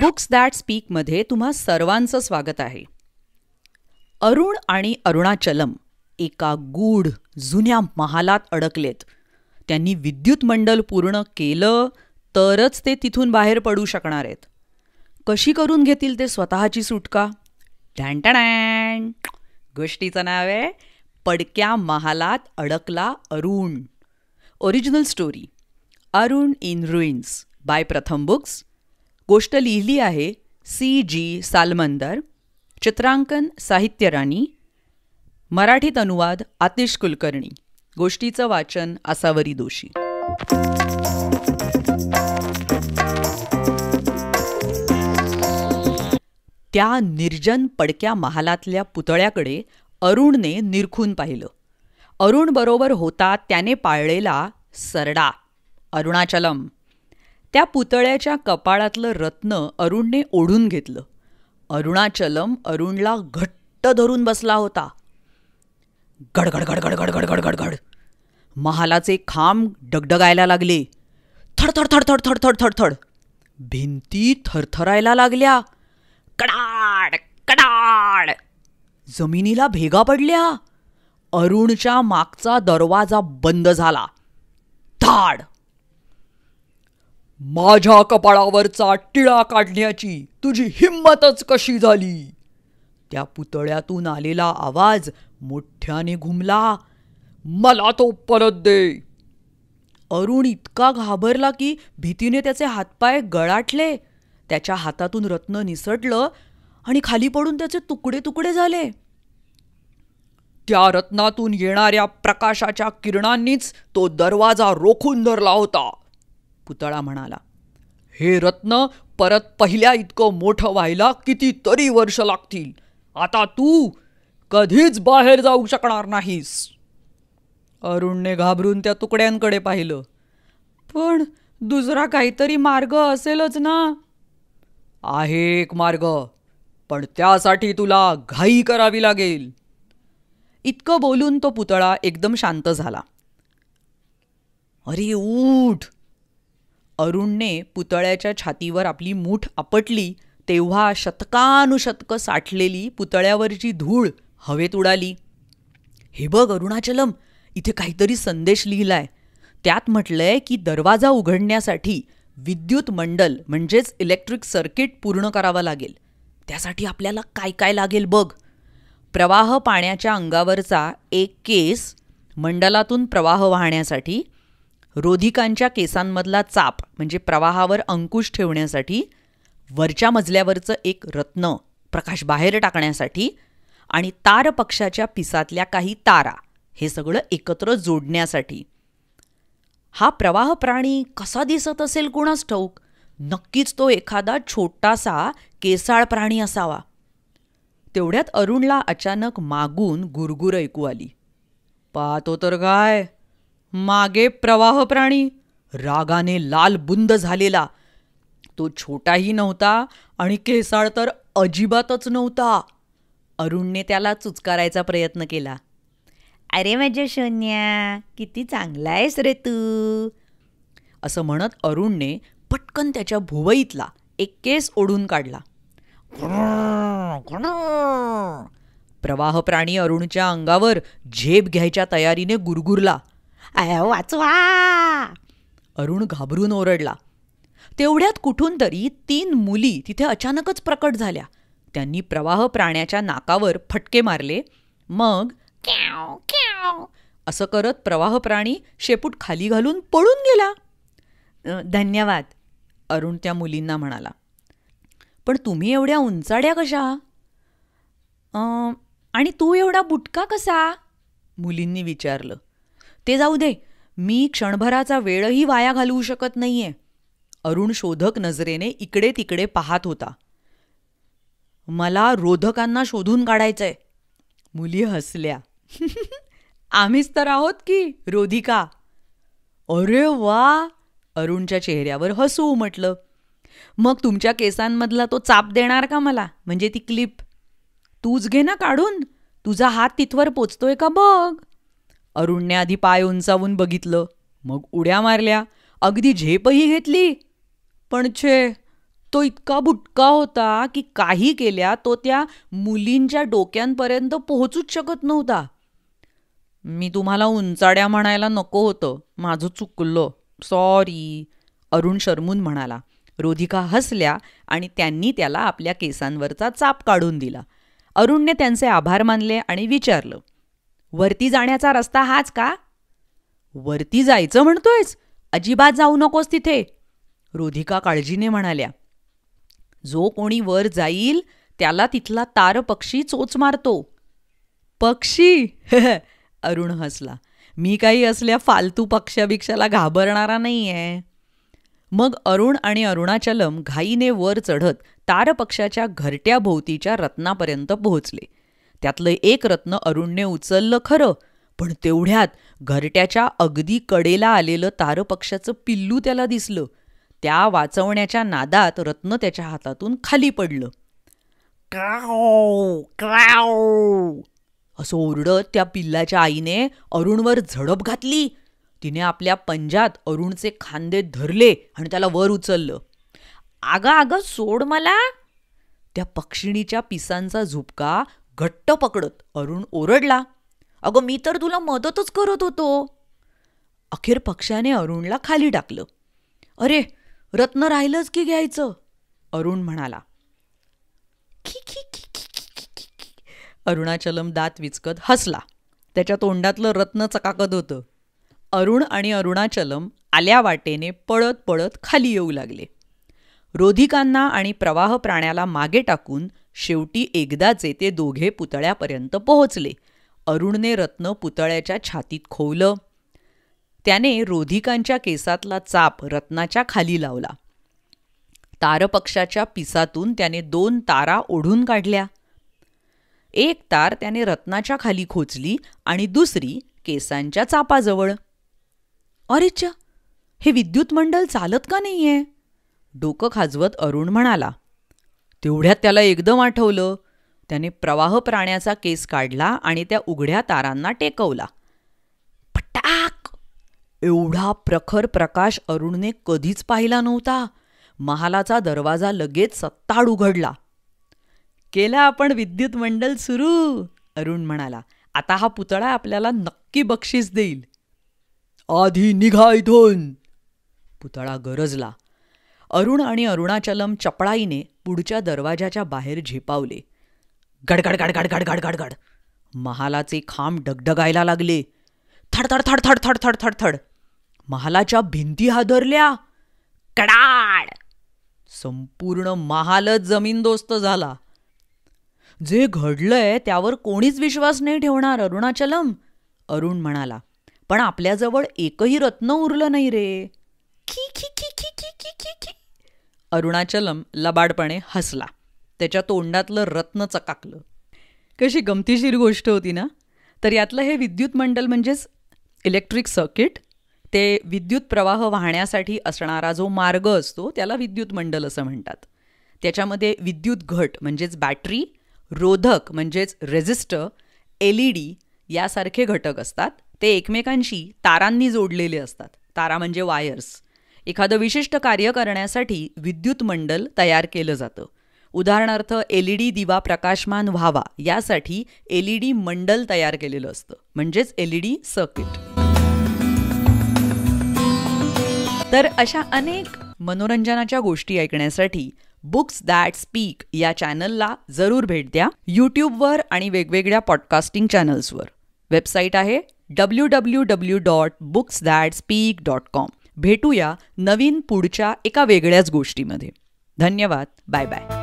books that स्पीकमध्ये तुम्हा सर्वांचं स्वागत आहे अरुण आणि अरुणाचलम एका गूढ जुन्या महालात अडकलेत त्यांनी विद्युत मंडल पूर्ण केलं तरच ते तिथून बाहेर पडू शकणार आहेत कशी करून घेतील ते स्वतःची सुटका ढँटण गोष्टीचं नाव आहे पडक्या महालात अडकला Arun original story Arun in ruins by Pratham books गोष्ट लिहिली आहे सी जी सालमंदर चित्रांकन साहित्यराणी मराठीत अनुवाद आतिश कुलकर्णी गोष्टीचं वाचन असावरी दोषी त्या निर्जन पडक्या महालातल्या पुतळ्याकडे अरुणने निरखून पाहिलं अरुण बरोबर होता त्याने पाळलेला सरडा अरुणाचलम त्या पुतळ्याच्या कपाळातलं रत्न अरुणने ओढून घेतलं अरुणाचलम अरुणला घट्ट धरून बसला होता गडगड गडगड गडगड गडगड गड महालाचे खांब डगडगायला लागले थडथड थडथड थडथड थडथड भिंती थरथरायला लागल्या कडाड कडाड जमिनीला भेगा पडल्या अरुणच्या मागचा दरवाजा बंद झाला धाड माझ्या कपाळावरचा टिळा काढण्याची तुझी हिंमतच कशी झाली त्या पुतळ्यातून आलेला आवाज मोठ्याने घुमला मला तो परत दे अरुण इतका घाबरला की भीतीने त्याचे हातपाय गळाटले त्याच्या हातातून रत्न निसटलं आणि खाली पडून त्याचे तुकडे तुकडे झाले त्या रत्नातून येणाऱ्या प्रकाशाच्या किरणांनीच तो दरवाजा रोखून धरला होता पुतळा म्हणाला हे रत्न परत पहिल्या इतकं मोठं व्हायला कितीतरी वर्ष लागतील आता तू कधीच बाहेर जाऊ शकणार नाहीस अरुणने घाबरून त्या तुकड्यांकडे पाहिलं पण दुसरा काहीतरी मार्ग असेलच ना आहे एक मार्ग पण त्यासाठी तुला घाई करावी लागेल इतकं बोलून तो पुतळा एकदम शांत झाला अरे ऊठ अरुणने पुतळ्याच्या छातीवर आपली मूठ आपटली तेव्हा शतकानुशतकं साठलेली पुतळ्यावरची धूळ हवेत उडाली हे बघ अरुणाचलम इथे काहीतरी संदेश लिहिलाय त्यात म्हटलंय की दरवाजा उघडण्यासाठी विद्युत मंडल म्हणजेच इलेक्ट्रिक सर्किट पूर्ण करावं लागेल त्यासाठी आपल्याला काय काय लागेल बघ प्रवाह पाण्याच्या अंगावरचा एक केस मंडलातून प्रवाह वाहण्यासाठी रोधिकांच्या केसांमधला चाप म्हणजे प्रवाहावर अंकुश ठेवण्यासाठी वरच्या मजल्यावरचं एक रत्न प्रकाश बाहेर टाकण्यासाठी आणि तार पक्षाच्या पिसातल्या काही तारा हे सगळं एकत्र जोडण्यासाठी हा प्रवाह प्राणी कसा दिसत असेल कुणास ठाऊक नक्कीच तो एखादा छोटासा केसाळ प्राणी असावा तेवढ्यात अरुणला अचानक मागून गुरगुर ऐकू आली पाहतो तर काय मागे प्रवाह प्राणी रागाने लाल बुंद झालेला तो छोटाही नव्हता आणि केसाळ तर अजिबातच नव्हता अरुणने त्याला चुचकारायचा प्रयत्न केला अरे माझ्या शोन्या किती चांगला आहेस रे तू असं म्हणत अरुणने पटकन त्याच्या भुवईतला एक केस ओढून काढला प्रवाह प्राणी अरुणच्या अंगावर झेप घ्यायच्या तयारीने गुरगुरला वाचवा अरुण घाबरून ओरडला तेवढ्यात कुठून तरी तीन मुली तिथे अचानकच प्रकट झाल्या त्यांनी प्रवाह प्राण्याच्या नाकावर फटके मारले मग क्याव क्याव असं करत प्रवाह प्राणी शेपूट खाली घालून पळून गेला धन्यवाद अरुण त्या मुलींना म्हणाला पण तुम्ही एवढ्या उंचाड्या कशा आणि तू एवढा बुटका कसा मुलींनी विचारलं ते जाऊ दे मी क्षणभराचा वेळही वाया घालवू शकत नाहीये अरुण शोधक नजरेने इकडे तिकडे पाहत होता मला रोधकांना शोधून काढायचंय मुली हसल्या आम्हीच तर आहोत की रोधिका अरे वा अरुणच्या चेहऱ्यावर हसू उमटलं मग तुमच्या केसांमधला तो चाप देणार का मला म्हणजे ती क्लिप तूच घे ना काढून तुझा हात तिथवर पोचतोय का बघ अरुणने आधी पाय उंचावून बघितलं मग उड्या मारल्या अगदी झेपही घेतली पण छे तो इतका बुटका होता की काही केल्या तो त्या मुलींच्या डोक्यांपर्यंत पोहोचूच शकत नव्हता मी तुम्हाला उंचाड्या म्हणायला नको होतं माझं चुकलं सॉरी अरुण शर्मून म्हणाला रोधिका हसल्या आणि त्यांनी त्याला आपल्या केसांवरचा चाप काढून दिला अरुणने त्यांचे आभार मानले आणि विचारलं वरती जाण्याचा रस्ता हाच का वरती जायचं म्हणतोयस अजिबात जाऊ नकोस तिथे रोधिका काळजीने म्हणाल्या जो कोणी वर जाईल त्याला तिथला तार पक्षी चोच मारतो पक्षी अरुण हसला मी काही असल्या फालतू पक्षाभिक्षाला घाबरणारा नाहीये मग अरुण आणि अरुणाचलम घाईने वर चढत तारपक्षाच्या भोवतीच्या रत्नापर्यंत पोहोचले त्यातलं एक रत्न अरुणने उचललं खरं पण तेवढ्यात घरट्याच्या अगदी कडेला आलेलं तारपक्षाचं पिल्लू त्याला दिसलं त्या वाचवण्याच्या नादात रत्न त्याच्या हातातून खाली पडलं क्राओ क्राओ असं ओरडत त्या पिल्लाच्या आईने अरुणवर झडप घातली तिने आपल्या पंजात अरुणचे खांदे धरले आणि त्याला वर उचललं आगा आग सोड मला त्या पक्षिणीच्या पिसांचा झुपका घट्ट पकडत अरुण ओरडला अगं मी तर तुला मदतच करत होतो अखेर पक्षाने अरुणला खाली टाकलं अरे रत्न राहिलंच की घ्यायचं अरुण म्हणाला अरुणाचलम दात विचकत हसला त्याच्या तोंडातलं रत्न चकाकत होतं अरुण आणि अरुणाचलम आल्या वाटेने पळत पळत खाली येऊ लागले रोधिकांना आणि प्रवाह प्राण्याला मागे टाकून शेवटी एकदाचे ते दोघे पुतळ्यापर्यंत पोहोचले अरुणने रत्न पुतळ्याच्या छातीत खोवलं त्याने रोधिकांच्या केसातला चाप रत्नाच्या खाली लावला तारपक्षाच्या पिसातून त्याने दोन तारा ओढून काढल्या एक तार त्याने रत्नाच्या खाली खोचली आणि दुसरी केसांच्या चापाजवळ अरेच्या हे विद्युत मंडल चालत का नाहीये डोकं खाजवत अरुण म्हणाला तेवढ्यात त्याला एकदम आठवलं त्याने प्रवाह प्राण्याचा केस काढला आणि त्या उघड्या तारांना टेकवला पटाक एवढा प्रखर प्रकाश अरुणने कधीच पाहिला नव्हता महालाचा दरवाजा लगेच सत्ताड उघडला केला आपण विद्युत मंडल सुरू अरुण म्हणाला आता हा पुतळा आपल्याला नक्की बक्षीस देईल आधी निघा इथून पुतळा गरजला अरुण आणि अरुणाचलम चपळाईने पुढच्या दरवाजाच्या बाहेर झेपावले गडगड गडगड गडगड गडगड महालाचे खांब डगडगायला लागले थडथड थड थड थडथड महालाच्या भिंती हादरल्या कडाड संपूर्ण महालच जमीनदोस्त झाला जे घडलंय त्यावर कोणीच विश्वास नाही ठेवणार अरुणाचलम अरुण म्हणाला पण आपल्याजवळ एकही रत्न उरलं नाही रे की खी खी खी खी खी अरुणाचलम लबाडपणे हसला त्याच्या तोंडातलं रत्न चकाकलं कशी गमतीशीर गोष्ट होती ना तर यातलं हे विद्युत मंडल म्हणजेच इलेक्ट्रिक सर्किट ते विद्युत प्रवाह वाहण्यासाठी असणारा जो मार्ग असतो त्याला विद्युत मंडल असं म्हणतात त्याच्यामध्ये विद्युत घट म्हणजेच बॅटरी रोधक म्हणजेच रेझिस्टर एल ई डी यासारखे घटक असतात ते एकमेकांशी तारांनी जोडलेले असतात तारा म्हणजे वायर्स एखादं विशिष्ट कार्य करण्यासाठी विद्युत मंडल तयार केलं जातं उदाहरणार्थ एल ई डी दिवा प्रकाशमान व्हावा यासाठी एल ई डी मंडल तयार केलेलं असतं म्हणजेच एल ई डी सर्किट तर अशा अनेक मनोरंजनाच्या गोष्टी ऐकण्यासाठी बुक्स दॅट स्पीक या चॅनलला जरूर भेट द्या युट्यूबवर आणि वेगवेगळ्या पॉडकास्टिंग चॅनल्सवर वेबसाईट आहे W W W dot books that speak dot com भेटूया नवीन पुढच्या एका वेगळ्याच गोष्टीमध्ये धन्यवाद बाय बाय